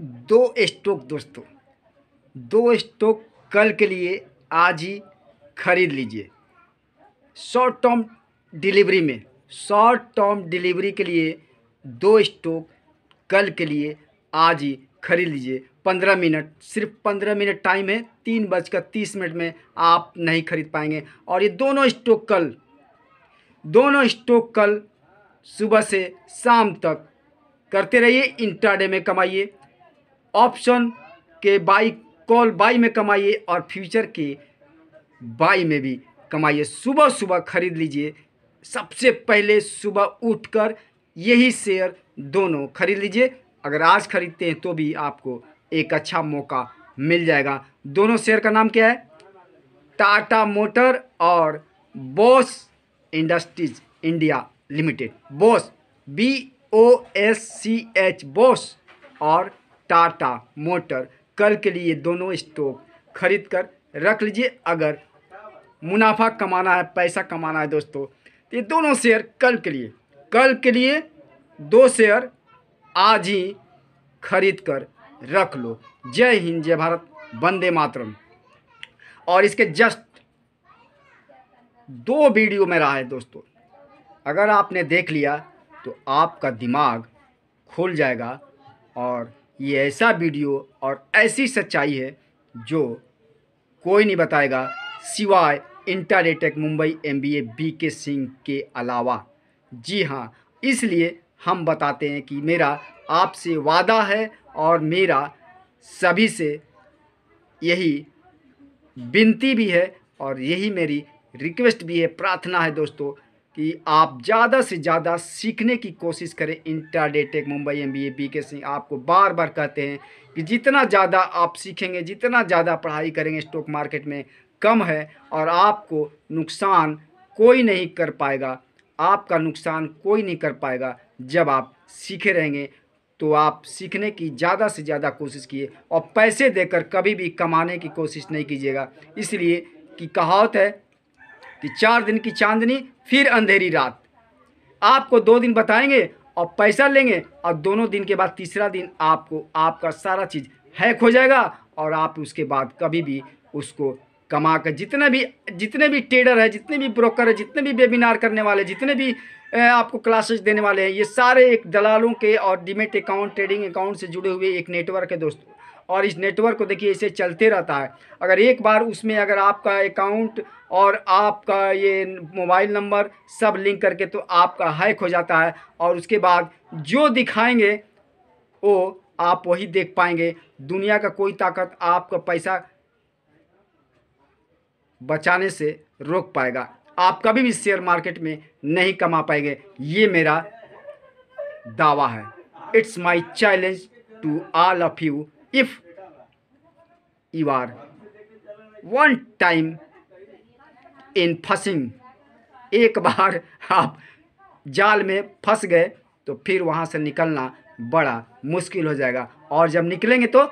दो स्टॉक दोस्तों दो स्टॉक कल के लिए आज ही खरीद लीजिए शॉर्ट टर्म डिलीवरी में शॉर्ट टर्म डिलीवरी के लिए दो स्टॉक कल के लिए आज ही खरीद लीजिए पंद्रह मिनट सिर्फ पंद्रह मिनट टाइम है तीन बजकर तीस मिनट में आप नहीं खरीद पाएंगे और ये दोनों स्टॉक कल दोनों स्टॉक कल सुबह से शाम तक करते रहिए इंटरडे में कमाइए ऑप्शन के बाई कॉल बाई में कमाइए और फ्यूचर के बाई में भी कमाइए सुबह सुबह खरीद लीजिए सबसे पहले सुबह उठकर यही शेयर दोनों खरीद लीजिए अगर आज खरीदते हैं तो भी आपको एक अच्छा मौका मिल जाएगा दोनों शेयर का नाम क्या है टाटा मोटर और Bosch industries India limited Bosch B O S C H Bosch और टाटा मोटर कल के लिए दोनों स्टॉक खरीद कर रख लीजिए अगर मुनाफा कमाना है पैसा कमाना है दोस्तों तो ये दोनों शेयर कल के लिए कल के लिए दो शेयर आज ही खरीद कर रख लो जय हिंद जय भारत वंदे मातरम और इसके जस्ट दो वीडियो में रहा है दोस्तों अगर आपने देख लिया तो आपका दिमाग खुल जाएगा और ये ऐसा वीडियो और ऐसी सच्चाई है जो कोई नहीं बताएगा सिवाय Intertech Mumbai M B A B K Singh के अलावा जी हाँ इसलिए हम बताते हैं कि मेरा आपसे वादा है और मेरा सभी से यही विनती भी है और यही मेरी रिक्वेस्ट भी है प्रार्थना है दोस्तों कि आप ज़्यादा से ज़्यादा सीखने की कोशिश करें इंटर डेटेक Mumbai M B A B K Singh आपको बार बार कहते हैं कि जितना ज़्यादा आप सीखेंगे जितना ज़्यादा पढ़ाई करेंगे स्टॉक मार्केट में कम है और आपको नुकसान कोई नहीं कर पाएगा आपका नुकसान कोई नहीं कर पाएगा जब आप सीखे रहेंगे तो आप सीखने की ज़्यादा से ज़्यादा कोशिश किए और पैसे देकर कभी भी कमाने की कोशिश नहीं कीजिएगा इसलिए कि कहावत है कि चार दिन की चांदनी फिर अंधेरी रात आपको दो दिन बताएंगे और पैसा लेंगे और दोनों दिन के बाद तीसरा दिन आपको आपका सारा चीज़ हैक हो जाएगा और आप उसके बाद कभी भी उसको कमा कर जितने भी जितने भी ट्रेडर है जितने भी ब्रोकर है जितने भी वेबिनार करने वाले जितने भी आपको क्लासेस देने वाले हैं ये सारे एक दलालों के और डिमेट अकाउंट ट्रेडिंग अकाउंट से जुड़े हुए एक नेटवर्क है दोस्तों और इस नेटवर्क को देखिए इसे चलते रहता है अगर एक बार उसमें अगर आपका अकाउंट और आपका ये मोबाइल नंबर सब लिंक करके तो आपका हैक हो जाता है और उसके बाद जो दिखाएंगे वो आप वही देख पाएंगे दुनिया का कोई ताकत आपका पैसा बचाने से रोक पाएगा आप कभी भी शेयर मार्केट में नहीं कमा पाएंगे ये मेरा दावा है it's my challenge to all of you if you are one time in फसिंग एक बार आप जाल में फंस गए तो फिर वहाँ से निकलना बड़ा मुश्किल हो जाएगा और जब निकलेंगे तो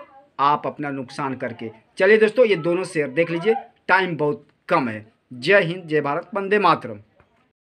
आप अपना नुकसान करके चलिए दोस्तों ये दोनों शेयर देख लीजिए टाइम बहुत कम है जय हिंद जय भारत वंदे मातरम